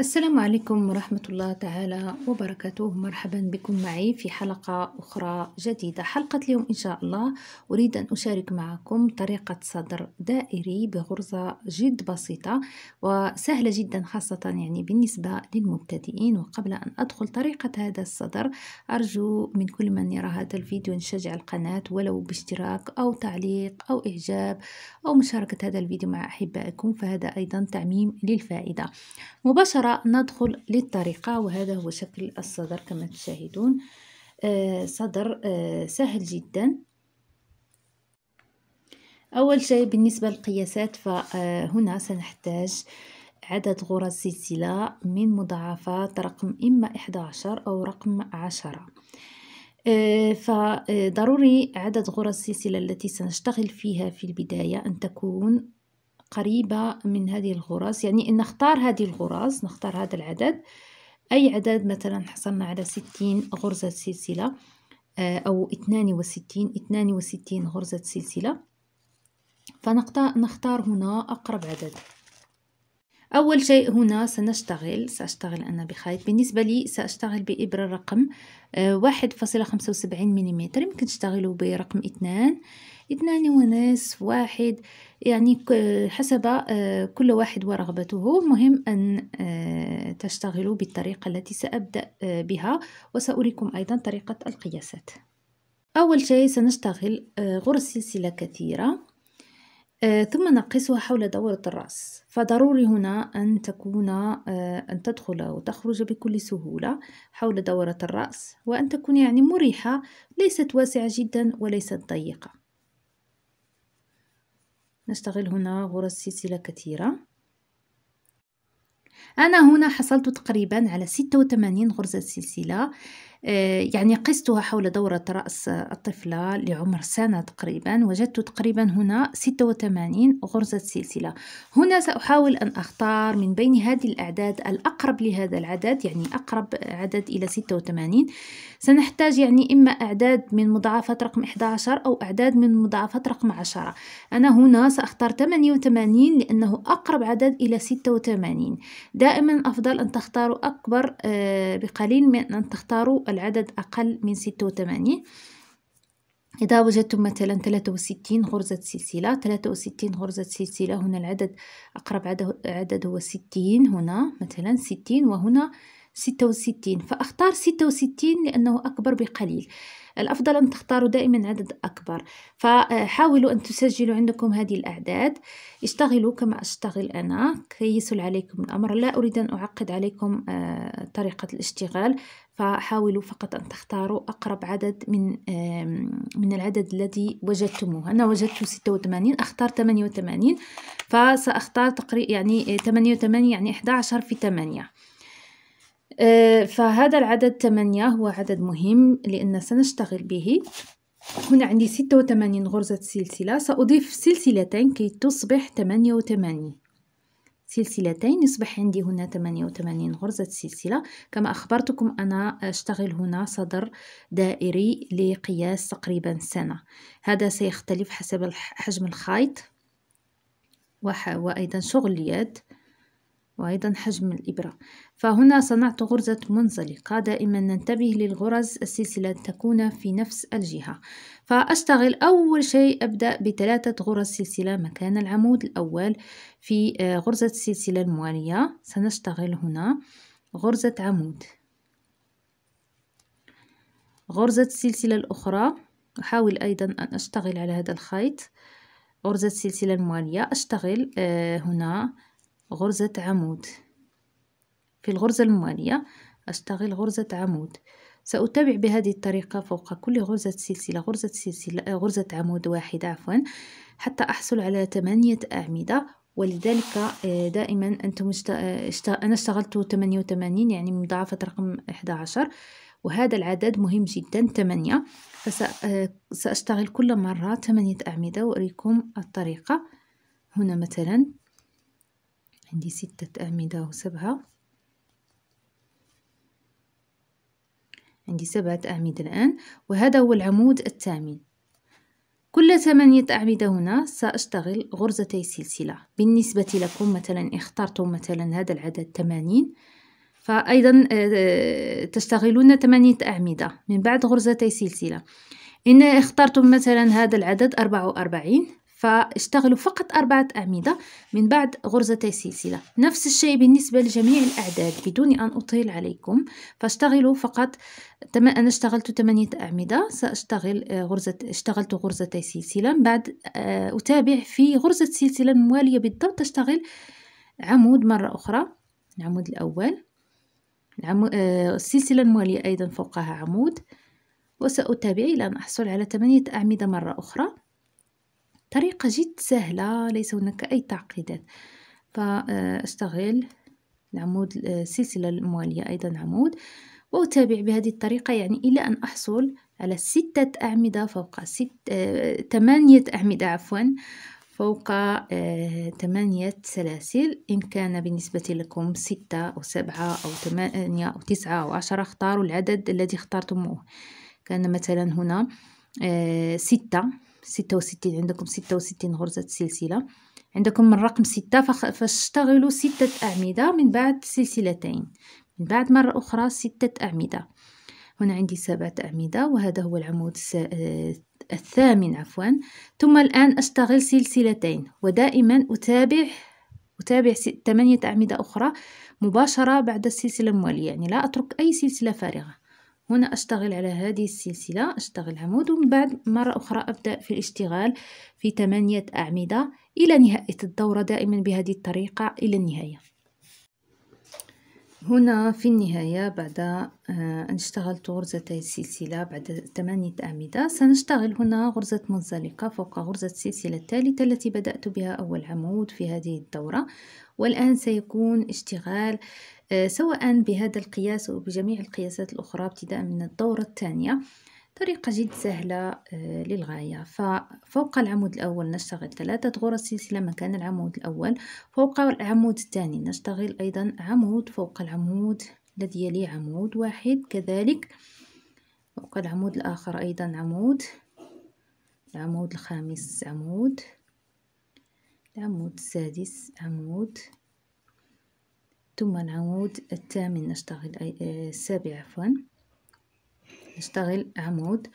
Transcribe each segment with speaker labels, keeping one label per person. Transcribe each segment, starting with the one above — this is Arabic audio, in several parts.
Speaker 1: السلام عليكم ورحمة الله تعالى وبركاته مرحبا بكم معي في حلقة أخرى جديدة حلقة اليوم إن شاء الله أريد أن أشارك معكم طريقة صدر دائري بغرزة جد بسيطة وسهلة جدا خاصة يعني بالنسبة للمبتدئين وقبل أن أدخل طريقة هذا الصدر أرجو من كل من يرى هذا الفيديو أن يشجع القناة ولو باشتراك أو تعليق أو إعجاب أو مشاركة هذا الفيديو مع أحبائكم فهذا أيضا تعميم للفائدة مباشرة أخرى ندخل للطريقة وهذا هو شكل الصدر كما تشاهدون آه، صدر آه، سهل جدا أول شيء بالنسبة للقياسات فهنا سنحتاج عدد غرز سلسلة من مضاعفات رقم إما 11 أو رقم 10 آه، فضروري عدد غرز السلسلة التي سنشتغل فيها في البداية أن تكون قريبة من هذه الغرز يعني إن نختار هذه الغرز نختار هذا العدد أي عدد مثلا حصلنا على ستين غرزة سلسلة آه، أو اثنان وستين اثنان وستين غرزة سلسلة فنختار هنا أقرب عدد أول شيء هنا سنشتغل سأشتغل أنا بخيط بالنسبة لي سأشتغل بإبرة رقم آه، واحد فاصلة خمسة وسبعين مليمتر يمكن تشتغلوا برقم اثنان اثنان ونصف واحد يعني حسب آه، كل واحد ورغبته مهم أن آه، تشتغلوا بالطريقة التي سأبدأ آه، بها وسأريكم أيضا طريقة القياسات أول شيء سنشتغل غرز سلسلة كثيرة ثم نقصها حول دورة الرأس فضروري هنا أن تكون أن تدخل وتخرج بكل سهولة حول دورة الرأس وأن تكون يعني مريحة ليست واسعة جدا وليست ضيقة نشتغل هنا غرز سلسلة كثيرة أنا هنا حصلت تقريبا على 86 غرزة سلسلة آه، يعني قستها حول دورة رأس الطفلة لعمر سنة تقريبا وجدت تقريبا هنا 86 غرزة سلسلة هنا سأحاول أن أختار من بين هذه الأعداد الأقرب لهذا العدد يعني أقرب عدد إلى 86 سنحتاج يعني إما أعداد من مضاعفات رقم 11 أو أعداد من مضاعفات رقم 10 أنا هنا سأختار 88 لأنه أقرب عدد إلى 86 دائما أفضل أن تختاروا أكبر آه، بقليل من أن تختاروا العدد أقل من ستة وثمانين إذا وجدتم مثلا 63 غرزة سلسلة 63 غرزة سلسلة هنا العدد أقرب عدد هو 60 هنا مثلا 60 وهنا ستة وستين فأختار ستة وستين لأنه أكبر بقليل الأفضل أن تختاروا دائما عدد أكبر فحاولوا أن تسجلوا عندكم هذه الأعداد اشتغلوا كما أشتغل أنا كي يسهل عليكم الأمر لا أريد أن أعقد عليكم آه، طريقة الاشتغال فحاولوا فقط أن تختاروا أقرب عدد من من العدد الذي وجدتموه أنا وجدت 86 أختار 88 فسأختار تقريبا يعني 88 آه، يعني 11 في 8 آه، فهذا العدد 8 هو عدد مهم لأن سنشتغل به هنا عندي 86 غرزة سلسلة سأضيف سلسلتين كي تصبح 88 سلسلتين يصبح عندي هنا 88 غرزة سلسلة كما أخبرتكم أنا أشتغل هنا صدر دائري لقياس تقريبا سنة هذا سيختلف حسب حجم الخيط وأيضا شغل اليد وأيضا حجم الإبرة فهنا صنعت غرزة منزلقة دائما ننتبه للغرز السلسلة تكون في نفس الجهة فأشتغل أول شيء أبدأ بثلاثة غرز سلسلة مكان العمود الأول في آه، غرزة السلسلة الموالية سنشتغل هنا غرزة عمود غرزة السلسلة الأخرى أحاول أيضا أن أشتغل على هذا الخيط غرزة السلسلة الموالية أشتغل آه، هنا غرزة عمود في الغرزة الموالية أشتغل غرزة عمود سأتابع بهذه الطريقة فوق كل غرزة سلسلة غرزة سلسلة آه، غرزة عمود واحدة عفوا حتى أحصل على ثمانية أعمدة ولذلك آه، دائما أنتم اشت... آه، اشت... أنا اشتغلت 88 يعني مضاعفة رقم 11 وهذا العدد مهم جدا 8 فسأشتغل كل مرة 8 أعمدة وأريكم الطريقة هنا مثلا عندي ستة أعمدة وسبعة عندي سبعة أعمدة الآن وهذا هو العمود الثامن كل ثمانية أعمدة هنا سأشتغل غرزتي سلسلة بالنسبة لكم مثلا اخترتم مثلا هذا العدد ثمانين فأيضا آه، آه، تشتغلون ثمانية أعمدة من بعد غرزتي سلسلة إن اخترتم مثلا هذا العدد أربعة وأربعين فاشتغلوا فقط أربعة أعمدة من بعد غرزتي سلسلة نفس الشيء بالنسبة لجميع الأعداد بدون أن أطيل عليكم فاشتغلوا فقط أنا اشتغلت ثمانية أعمدة سأشتغل آه، غرزة اشتغلت غرزتي سلسلة من بعد آه، أتابع في غرزة سلسلة الموالية بالضبط أشتغل عمود مرة أخرى العمود الأول آه، السلسلة الموالية أيضا فوقها عمود وسأتابع إلى أن أحصل على ثمانية أعمدة مرة أخرى طريقة جد سهلة ليس هناك أي تعقيدات فأستغل آه، العمود السلسلة آه، الموالية أيضا عمود وأتابع بهذه الطريقة يعني إلى أن أحصل على ستة أعمدة فوق ست آه، ثمانية أعمدة عفوا فوق آه، ثمانية سلاسل إن كان بالنسبة لكم ستة أو سبعة أو ثمانية أو تسعة أو عشرة اختاروا العدد الذي اخترتموه كان مثلا هنا آه، ستة ستة وستين عندكم ستة وستين غرزة سلسلة عندكم من رقم ستة فاشتغلوا ستة أعمدة من بعد سلسلتين من بعد مرة أخرى ستة أعمدة هنا عندي سبعة أعمدة وهذا هو العمود آه، الثامن عفوا ثم الآن أشتغل سلسلتين ودائما أتابع أتابع ثمانية أعمدة أخرى مباشرة بعد السلسلة الموالية يعني لا أترك أي سلسلة فارغة هنا أشتغل على هذه السلسلة أشتغل عمود ومن بعد مرة أخرى أبدأ في الاشتغال في ثمانية أعمدة إلى نهاية الدورة دائما بهذه الطريقة إلى النهاية هنا في النهاية بعد آه، أن اشتغلت غرزة السلسلة بعد ثمانية أعمدة سنشتغل هنا غرزة منزلقة فوق غرزة السلسلة الثالثة التي بدأت بها أول عمود في هذه الدورة والآن سيكون اشتغال آه، سواء بهذا القياس أو بجميع القياسات الأخرى ابتداء من الدورة الثانية طريقة جد سهلة آه، للغاية ففوق العمود الأول نشتغل ثلاثة غرز سلسلة مكان العمود الأول فوق العمود الثاني نشتغل أيضا عمود فوق العمود الذي يلي عمود واحد كذلك فوق العمود الآخر أيضا عمود العمود الخامس عمود العمود السادس عمود ثم العمود الثامن نشتغل آه، السابع عفوا نشتغل عمود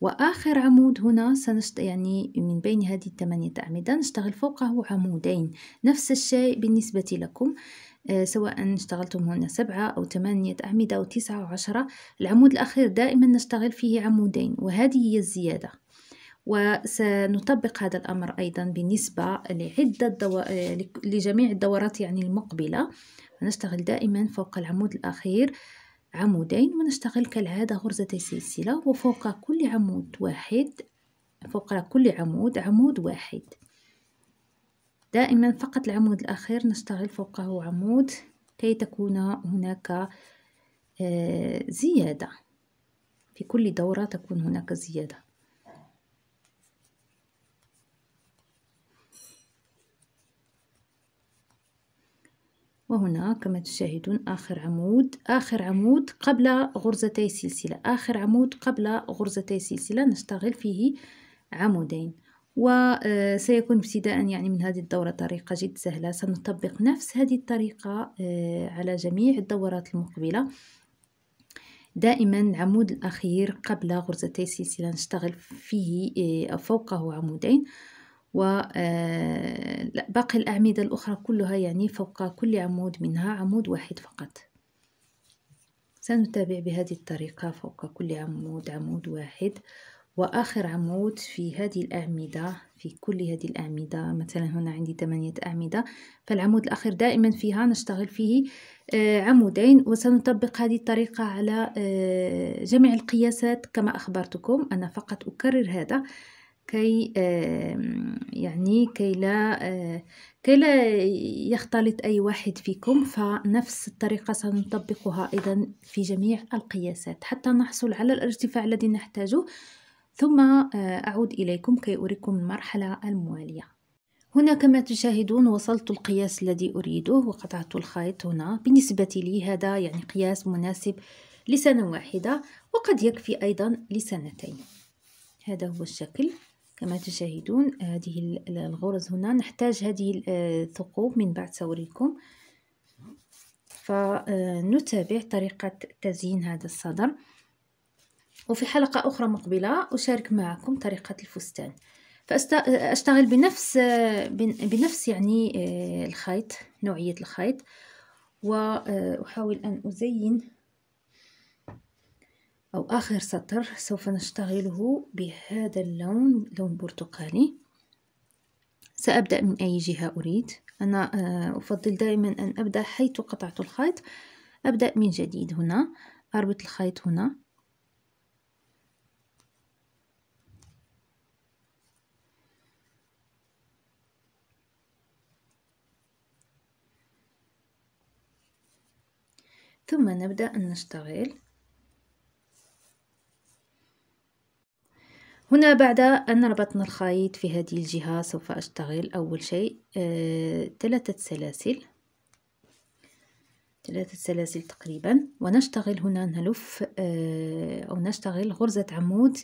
Speaker 1: وآخر عمود هنا سنشت يعني من بين هذه الثمانية أعمدة نشتغل فوقه عمودين نفس الشيء بالنسبة لكم آه سواء اشتغلتم هنا سبعة أو ثمانية أعمدة أو تسعة أو عشرة العمود الأخير دائما نشتغل فيه عمودين وهذه هي الزيادة وسنطبق هذا الأمر أيضا بالنسبة لعدة دو... آه، لجميع الدورات يعني المقبلة نشتغل دائما فوق العمود الأخير عمودين ونشتغل كالعادة غرزة سلسلة وفوق كل عمود واحد فوق كل عمود عمود واحد دائما فقط العمود الأخير نشتغل فوقه عمود كي تكون هناك آه، زيادة في كل دورة تكون هناك زيادة وهنا كما تشاهدون آخر عمود آخر عمود قبل غرزتي سلسلة آخر عمود قبل غرزتي سلسلة نشتغل فيه عمودين وسيكون آه، ابتداء يعني من هذه الدورة طريقة جد سهلة سنطبق نفس هذه الطريقة آه، على جميع الدورات المقبلة دائما العمود الأخير قبل غرزتي سلسلة نشتغل فيه آه، فوقه عمودين وباقي آه، الأعمدة الأخرى كلها يعني فوق كل عمود منها عمود واحد فقط سنتابع بهذه الطريقة فوق كل عمود عمود واحد وآخر عمود في هذه الأعمدة في كل هذه الأعمدة مثلا هنا عندي ثمانية أعمدة فالعمود الأخير دائما فيها نشتغل فيه آه، عمودين وسنطبق هذه الطريقة على آه، جميع القياسات كما أخبرتكم أنا فقط أكرر هذا كي يعني كي لا آه، كي لا يختلط أي واحد فيكم فنفس الطريقة سنطبقها أيضا في جميع القياسات حتى نحصل على الارتفاع الذي نحتاجه ثم آه، أعود إليكم كي أريكم المرحلة الموالية هنا كما تشاهدون وصلت القياس الذي أريده وقطعت الخيط هنا بالنسبة لي هذا يعني قياس مناسب لسنة واحدة وقد يكفي أيضا لسنتين هذا هو الشكل كما تشاهدون هذه الغرز هنا نحتاج هذه آه، الثقوب من بعد سوريكم فنتابع آه، طريقة تزيين هذا الصدر وفي حلقة أخرى مقبلة أشارك معكم طريقة الفستان فأشتغل آه، بنفس بنفس يعني الخيط نوعية الخيط وأحاول أن أزين أو آخر سطر سوف نشتغله بهذا اللون لون برتقالي سأبدأ من أي جهة أريد أنا آه، أفضل دائما أن أبدأ حيث قطعت الخيط أبدأ من جديد هنا أربط الخيط هنا ثم نبدأ أن نشتغل هنا بعد أن ربطنا الخيط في هذه الجهة سوف أشتغل أول شيء آه، ثلاثة سلاسل ثلاثة سلاسل تقريبا ونشتغل هنا نلف آه، أو نشتغل غرزة عمود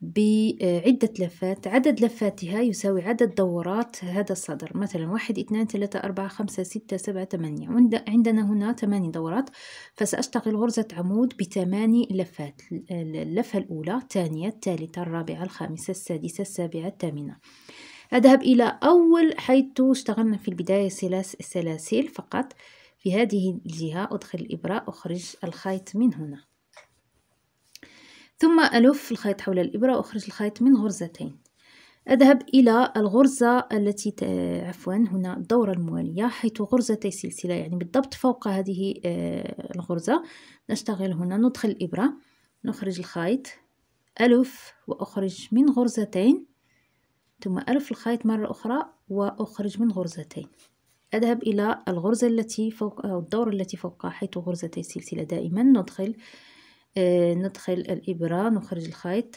Speaker 1: بعدة لفات عدد لفاتها يساوي عدد دورات هذا الصدر مثلا واحد اثنان ثلاثة أربعة خمسة ستة سبعة ثمانية عندنا هنا ثماني دورات فسأشتغل غرزة عمود بثماني لفات اللفة الأولى الثانية الثالثة الرابعة الخامسة السادسة السابعة الثامنة أذهب إلى أول حيث اشتغلنا في البداية سلاسل فقط في هذه الجهة أدخل الإبرة أخرج الخيط من هنا ثم ألف الخيط حول الإبرة وأخرج الخيط من غرزتين أذهب إلى الغرزة التي عفوا هنا الدورة الموالية حيث غرزتي سلسلة يعني بالضبط فوق هذه آه، الغرزة نشتغل هنا ندخل الإبرة نخرج الخيط ألف وأخرج من غرزتين ثم ألف الخيط مرة أخرى وأخرج من غرزتين أذهب إلى الغرزة التي فوق أو الدورة التي فوقها حيث غرزتي السلسلة دائما ندخل آه، ندخل الإبرة نخرج الخيط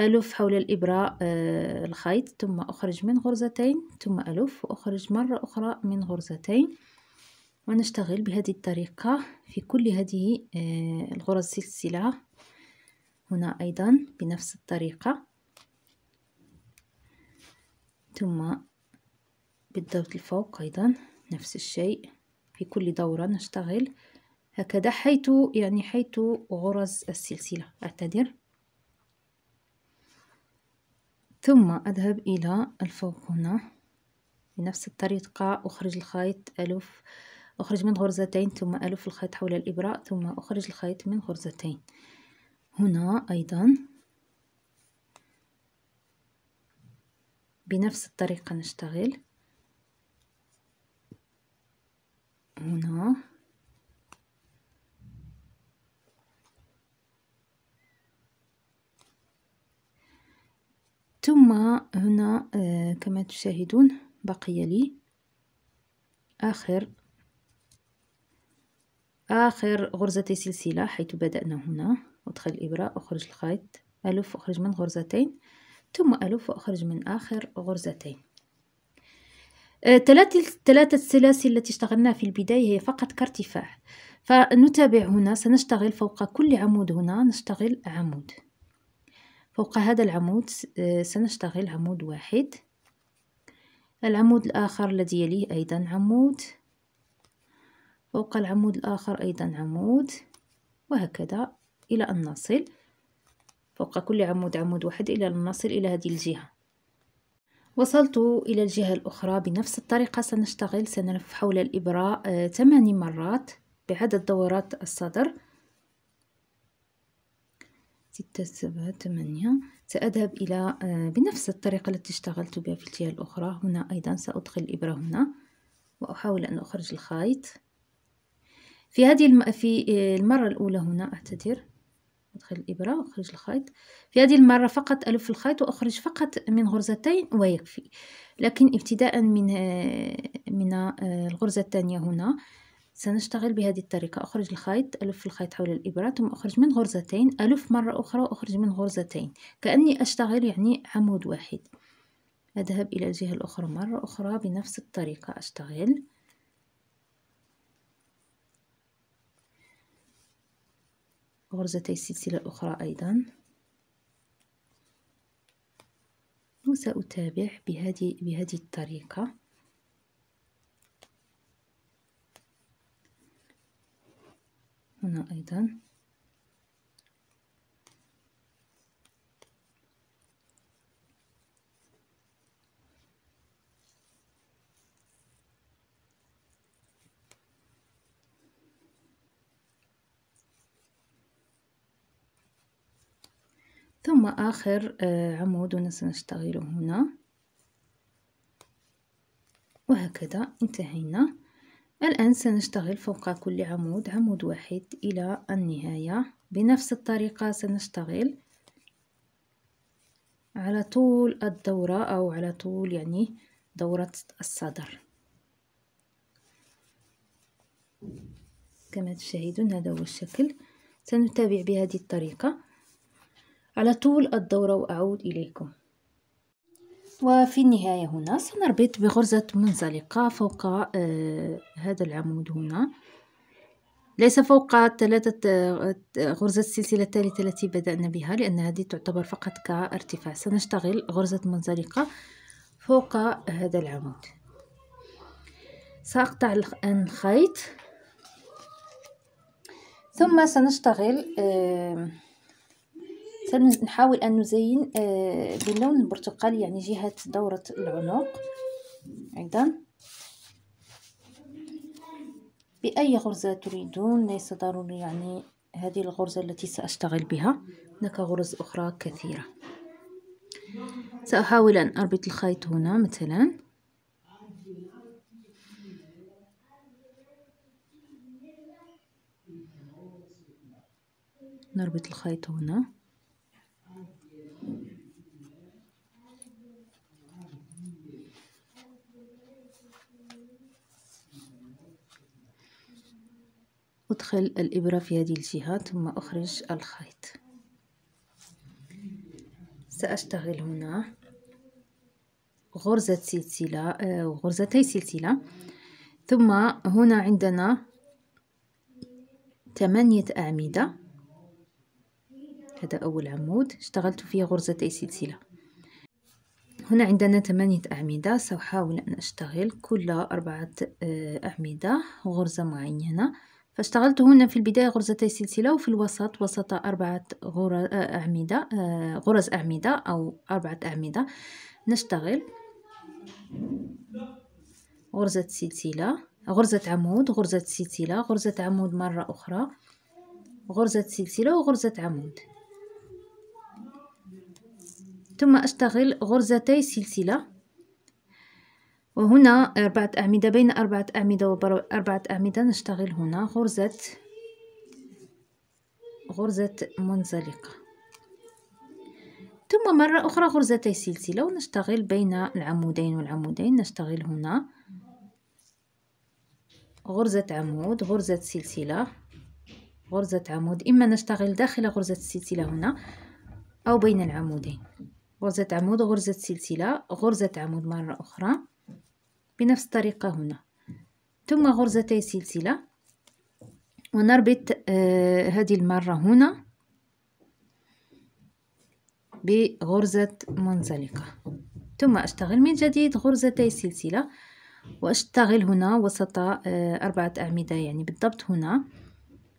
Speaker 1: ألف حول الإبرة آه، الخيط ثم أخرج من غرزتين ثم ألف وأخرج مرة أخرى من غرزتين ونشتغل بهذه الطريقة في كل هذه آه، الغرز سلسلة هنا أيضا بنفس الطريقة ثم بالضغط الفوق أيضا نفس الشيء في كل دورة نشتغل هكذا حيث يعني حيث غرز السلسلة أعتذر ثم أذهب إلى الفوق هنا بنفس الطريقة أخرج الخيط ألف أخرج من غرزتين ثم ألف الخيط حول الإبرة ثم أخرج الخيط من غرزتين هنا أيضا بنفس الطريقة نشتغل هنا ثم هنا آه، كما تشاهدون بقي لي آخر آخر غرزة سلسلة حيث بدأنا هنا أدخل الإبرة أخرج الخيط ألف أخرج من غرزتين ثم ألف وأخرج من آخر غرزتين آه، ثلاثة السلاسل التي اشتغلناها في البداية هي فقط كارتفاع فنتابع هنا سنشتغل فوق كل عمود هنا نشتغل عمود فوق هذا العمود آه، سنشتغل عمود واحد العمود الآخر الذي يليه أيضا عمود فوق العمود الآخر أيضا عمود وهكذا إلى أن نصل فوق كل عمود عمود واحد إلى أن نصل إلى هذه الجهة وصلت إلى الجهة الأخرى بنفس الطريقة سنشتغل سنلف حول الإبرة آه، 8 مرات بعدد دورات الصدر ستة سبعة ثمانية سأذهب إلى آه، بنفس الطريقة التي اشتغلت بها في الجهة الأخرى هنا أيضا سأدخل الإبرة هنا وأحاول أن أخرج الخيط في هذه الم... في آه، المرة الأولى هنا أعتذر أدخل الإبرة وأخرج الخيط في هذه المرة فقط ألف الخيط وأخرج فقط من غرزتين ويكفي لكن ابتداء من آه، من الغرزة الثانية هنا سنشتغل بهذه الطريقة أخرج الخيط ألف الخيط حول الإبرة ثم أخرج من غرزتين ألف مرة أخرى وأخرج من غرزتين كأني أشتغل يعني عمود واحد أذهب إلى الجهة الأخرى مرة أخرى بنفس الطريقة أشتغل غرزتي السلسلة الأخرى أيضا وسأتابع بهذه بهذه الطريقة هنا أيضا ثم آخر آه، عمود سنشتغل هنا وهكذا انتهينا الآن سنشتغل فوق كل عمود عمود واحد إلى النهاية بنفس الطريقة سنشتغل على طول الدورة أو على طول يعني دورة الصدر كما تشاهدون هذا هو الشكل سنتابع بهذه الطريقة على طول الدورة وأعود إليكم وفي النهاية هنا سنربط بغرزة منزلقة فوق آه، هذا العمود هنا ليس فوق ثلاثة آه، غرزة السلسلة الثالثة التي بدأنا بها لأن هذه تعتبر فقط كارتفاع سنشتغل غرزة منزلقة فوق هذا العمود سأقطع الآن الخيط ثم سنشتغل آه سنحاول أن نزين آه، باللون البرتقالي يعني جهة دورة العنق أيضا بأي غرزة تريدون ليس ضروري يعني هذه الغرزة التي سأشتغل بها هناك غرز أخرى كثيرة سأحاول أن أربط الخيط هنا مثلا نربط الخيط هنا أدخل الإبرة في هذه الجهة ثم أخرج الخيط سأشتغل هنا غرزة سلسلة آه، غرزتي سلسلة ثم هنا عندنا ثمانية أعمدة هذا أول عمود اشتغلت فيه غرزتي سلسلة هنا عندنا ثمانية أعمدة سأحاول أن أشتغل كل أربعة آه، أعمدة غرزة معينة فاشتغلت هنا في البداية غرزتي سلسلة وفي الوسط وسط أربعة غرز آه، أعمدة آه، غرز أعمدة أو أربعة أعمدة نشتغل غرزة سلسلة غرزة عمود غرزة سلسلة غرزة عمود مرة أخرى غرزة سلسلة وغرزة عمود ثم أشتغل غرزتي سلسلة وهنا أربعة أعمدة بين أربعة أعمدة وأربعة أعمدة نشتغل هنا غرزة غرزة منزلقة ثم مرة أخرى غرزتي سلسلة ونشتغل بين العمودين والعمودين نشتغل هنا غرزة عمود غرزة سلسلة غرزة عمود إما نشتغل داخل غرزة السلسلة هنا أو بين العمودين غرزة عمود غرزة سلسلة غرزة عمود مرة أخرى بنفس الطريقة هنا ثم غرزتي سلسلة ونربط آه هذه المرة هنا بغرزة منزلقة ثم أشتغل من جديد غرزتي سلسلة وأشتغل هنا وسط آه أربعة أعمدة يعني بالضبط هنا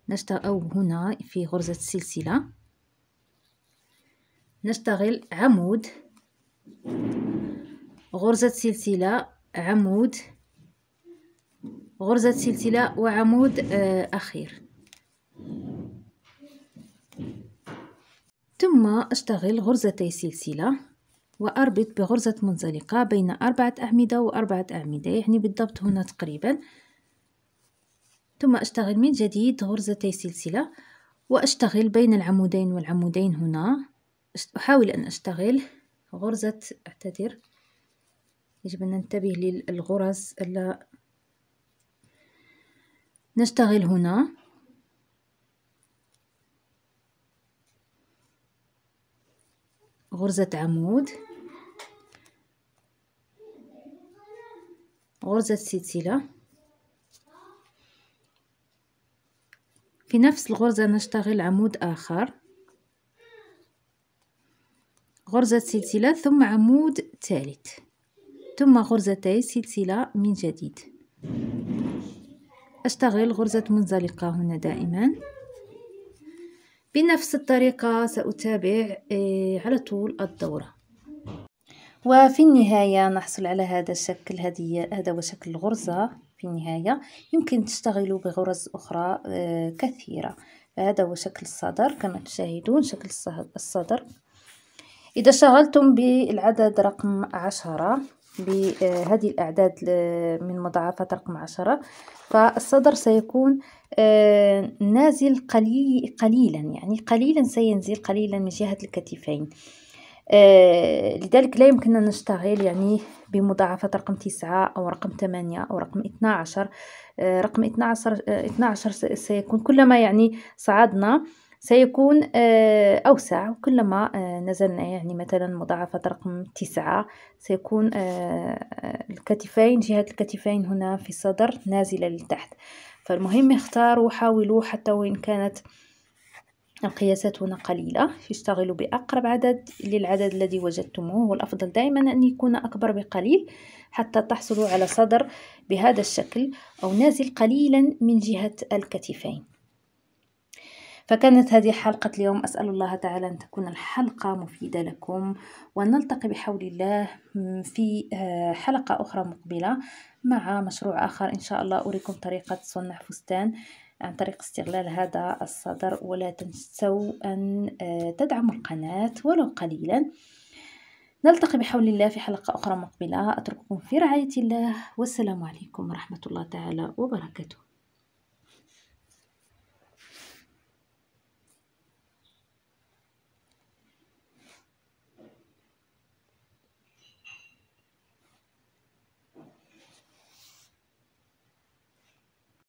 Speaker 1: نشتغل أو هنا في غرزة السلسلة نشتغل عمود غرزة سلسلة عمود غرزة سلسلة وعمود آه، أخير ثم أشتغل غرزتي سلسلة وأربط بغرزة منزلقة بين أربعة أعمدة وأربعة أعمدة يعني بالضبط هنا تقريبا ثم أشتغل من جديد غرزتي سلسلة وأشتغل بين العمودين والعمودين هنا أحاول أن أشتغل غرزة أعتذر يجب أن ننتبه للغرز ألا نشتغل هنا غرزة عمود غرزة سلسلة في نفس الغرزة نشتغل عمود آخر غرزة سلسلة ثم عمود ثالث ثم غرزتي سلسلة من جديد أشتغل غرزة منزلقة هنا دائما بنفس الطريقة سأتابع آه، على طول الدورة وفي النهاية نحصل على هذا الشكل هذه هذا هو شكل الغرزة في النهاية يمكن تشتغلوا بغرز أخرى آه، كثيرة هذا هو شكل الصدر كما تشاهدون شكل الصدر إذا شغلتم بالعدد رقم عشرة بهذه الأعداد من مضاعفات رقم عشرة فالصدر سيكون آه، نازل قليل قليلا يعني قليلا سينزل قليلا من جهة الكتفين آه، لذلك لا يمكننا نشتغل يعني بمضاعفات رقم تسعة أو رقم ثمانية أو رقم اثنا عشر آه، رقم اثنا عشر سيكون كلما يعني صعدنا سيكون آه، أوسع وكلما آه، نزلنا يعني مثلا مضاعفة رقم تسعة سيكون آه، الكتفين جهة الكتفين هنا في الصدر نازلة للتحت فالمهم اختاروا وحاولوا حتى وإن كانت القياسات هنا قليلة اشتغلوا بأقرب عدد للعدد الذي وجدتموه والأفضل دائما أن يكون أكبر بقليل حتى تحصلوا على صدر بهذا الشكل أو نازل قليلا من جهة الكتفين فكانت هذه حلقة اليوم أسأل الله تعالى أن تكون الحلقة مفيدة لكم ونلتقي بحول الله في آه، حلقة أخرى مقبلة مع مشروع آخر إن شاء الله أريكم طريقة صنع فستان عن طريق استغلال هذا الصدر ولا تنسوا أن آه، تدعموا القناة ولو قليلا نلتقي بحول الله في حلقة أخرى مقبلة أترككم في رعاية الله والسلام عليكم ورحمة الله تعالى وبركاته